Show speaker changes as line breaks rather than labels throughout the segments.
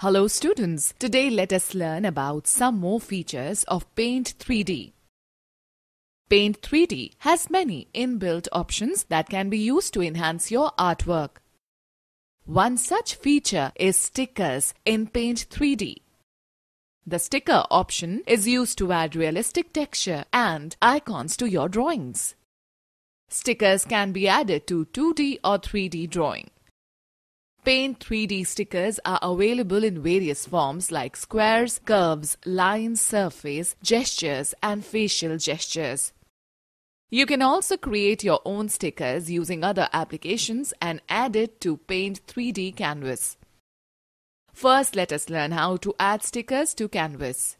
Hello students, today let us learn about some more features of Paint 3D. Paint 3D has many inbuilt options that can be used to enhance your artwork. One such feature is stickers in Paint 3D. The sticker option is used to add realistic texture and icons to your drawings. Stickers can be added to 2D or 3D drawing. Paint 3D stickers are available in various forms like squares, curves, lines, surface, gestures and facial gestures. You can also create your own stickers using other applications and add it to Paint 3D Canvas. First, let us learn how to add stickers to Canvas.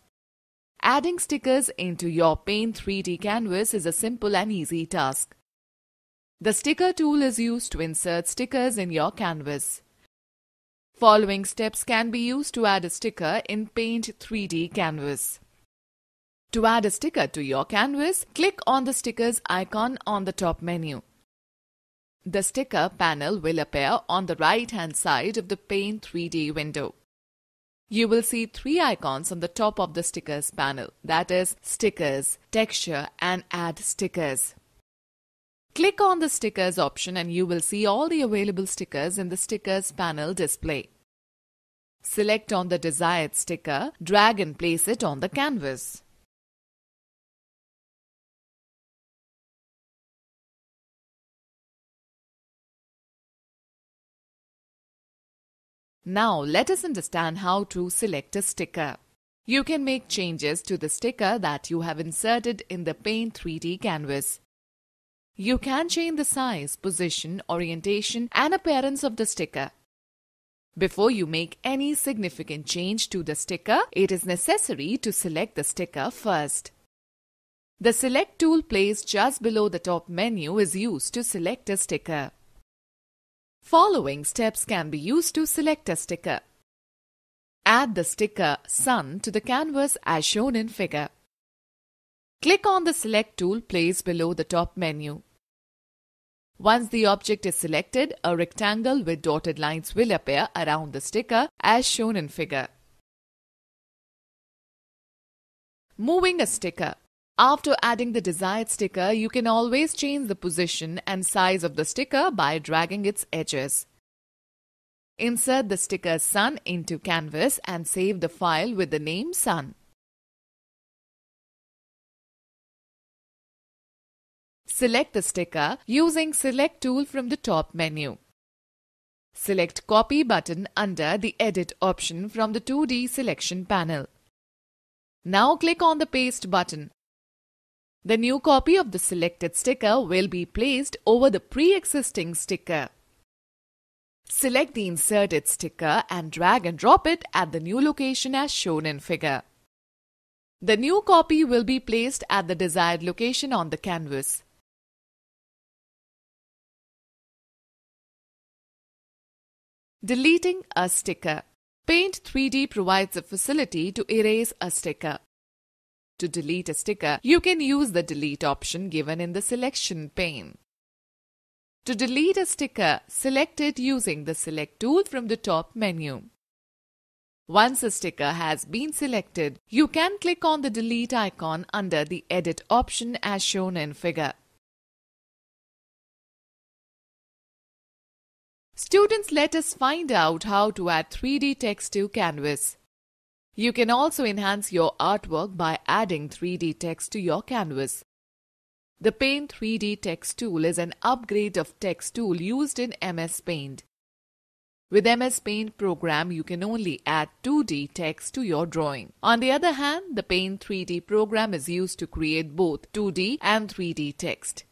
Adding stickers into your Paint 3D Canvas is a simple and easy task. The sticker tool is used to insert stickers in your canvas. Following steps can be used to add a sticker in Paint 3D Canvas. To add a sticker to your canvas, click on the stickers icon on the top menu. The sticker panel will appear on the right hand side of the Paint 3D window. You will see three icons on the top of the stickers panel that is, stickers, texture, and add stickers. Click on the stickers option and you will see all the available stickers in the stickers panel display. Select on the desired sticker, drag and place it on the canvas. Now let us understand how to select a sticker. You can make changes to the sticker that you have inserted in the Paint 3D canvas. You can change the size, position, orientation and appearance of the sticker. Before you make any significant change to the sticker, it is necessary to select the sticker first. The Select tool placed just below the top menu is used to select a sticker. Following steps can be used to select a sticker. Add the sticker Sun to the canvas as shown in figure. Click on the Select tool placed below the top menu. Once the object is selected, a rectangle with dotted lines will appear around the sticker as shown in figure. Moving a sticker. After adding the desired sticker, you can always change the position and size of the sticker by dragging its edges. Insert the sticker Sun into canvas and save the file with the name Sun. Select the sticker using Select tool from the top menu. Select Copy button under the Edit option from the 2D selection panel. Now click on the Paste button. The new copy of the selected sticker will be placed over the pre-existing sticker. Select the inserted sticker and drag and drop it at the new location as shown in figure. The new copy will be placed at the desired location on the canvas. Deleting a sticker. Paint 3D provides a facility to erase a sticker. To delete a sticker, you can use the delete option given in the selection pane. To delete a sticker, select it using the select tool from the top menu. Once a sticker has been selected, you can click on the delete icon under the edit option as shown in figure. Students let us find out how to add 3D text to canvas. You can also enhance your artwork by adding 3D text to your canvas. The Paint 3D Text tool is an upgrade of text tool used in MS Paint. With MS Paint program, you can only add 2D text to your drawing. On the other hand, the Paint 3D program is used to create both 2D and 3D text.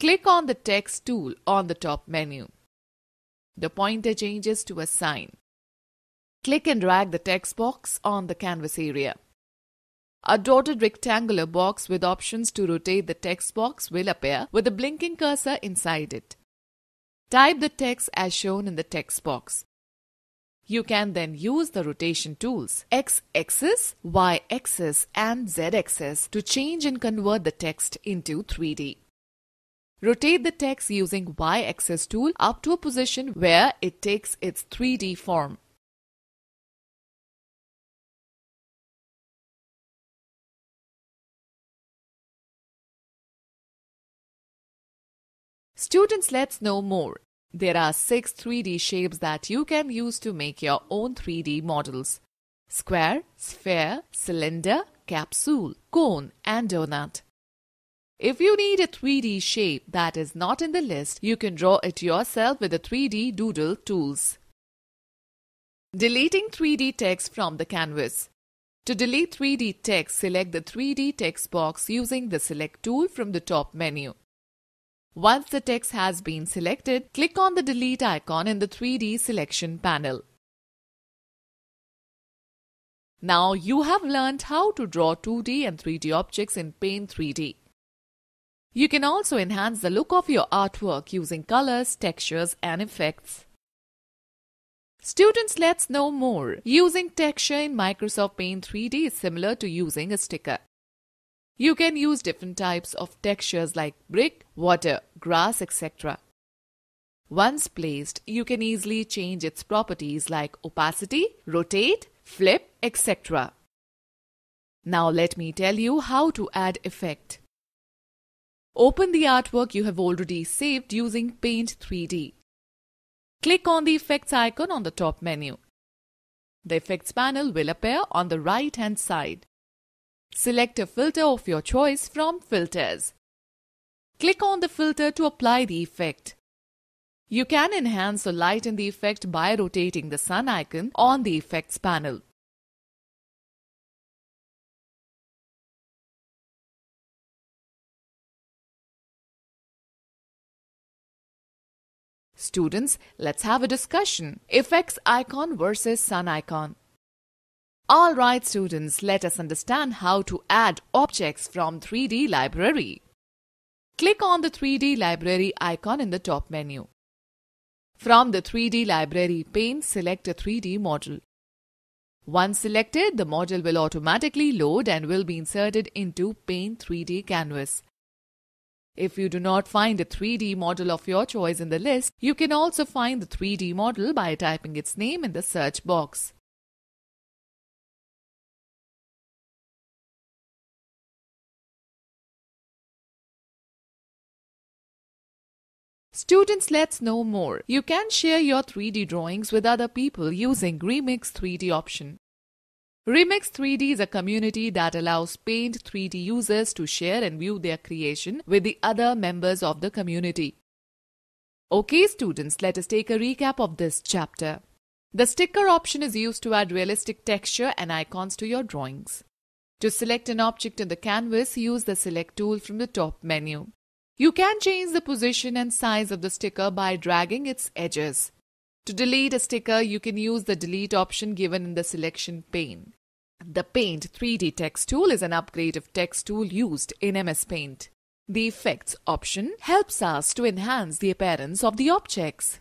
Click on the Text tool on the top menu. The pointer changes to a sign. Click and drag the text box on the canvas area. A dotted rectangular box with options to rotate the text box will appear with a blinking cursor inside it. Type the text as shown in the text box. You can then use the rotation tools X axis, Y axis, and Z axis to change and convert the text into 3D. Rotate the text using Y-axis tool up to a position where it takes its 3D form. Students, let's know more. There are six 3D shapes that you can use to make your own 3D models. Square, sphere, cylinder, capsule, cone and donut. If you need a 3D shape that is not in the list, you can draw it yourself with the 3D Doodle tools. Deleting 3D text from the canvas. To delete 3D text, select the 3D text box using the Select tool from the top menu. Once the text has been selected, click on the Delete icon in the 3D selection panel. Now you have learned how to draw 2D and 3D objects in Paint 3D. You can also enhance the look of your artwork using colors, textures and effects. Students, let's know more. Using texture in Microsoft Paint 3D is similar to using a sticker. You can use different types of textures like brick, water, grass, etc. Once placed, you can easily change its properties like opacity, rotate, flip, etc. Now let me tell you how to add effect. Open the artwork you have already saved using Paint 3D. Click on the Effects icon on the top menu. The Effects panel will appear on the right hand side. Select a filter of your choice from Filters. Click on the filter to apply the effect. You can enhance or lighten the effect by rotating the sun icon on the Effects panel. Students, let's have a discussion. Effects icon versus sun icon. Alright students, let us understand how to add objects from 3D library. Click on the 3D library icon in the top menu. From the 3D library pane, select a 3D model. Once selected, the model will automatically load and will be inserted into Paint 3D Canvas. If you do not find a 3D model of your choice in the list, you can also find the 3D model by typing its name in the search box. Students, let's know more. You can share your 3D drawings with other people using Remix 3D option. Remix 3D is a community that allows Paint 3D users to share and view their creation with the other members of the community. Okay students, let us take a recap of this chapter. The sticker option is used to add realistic texture and icons to your drawings. To select an object in the canvas, use the select tool from the top menu. You can change the position and size of the sticker by dragging its edges. To delete a sticker, you can use the delete option given in the selection pane. The Paint 3D Text tool is an upgrade of text tool used in MS Paint. The Effects option helps us to enhance the appearance of the objects.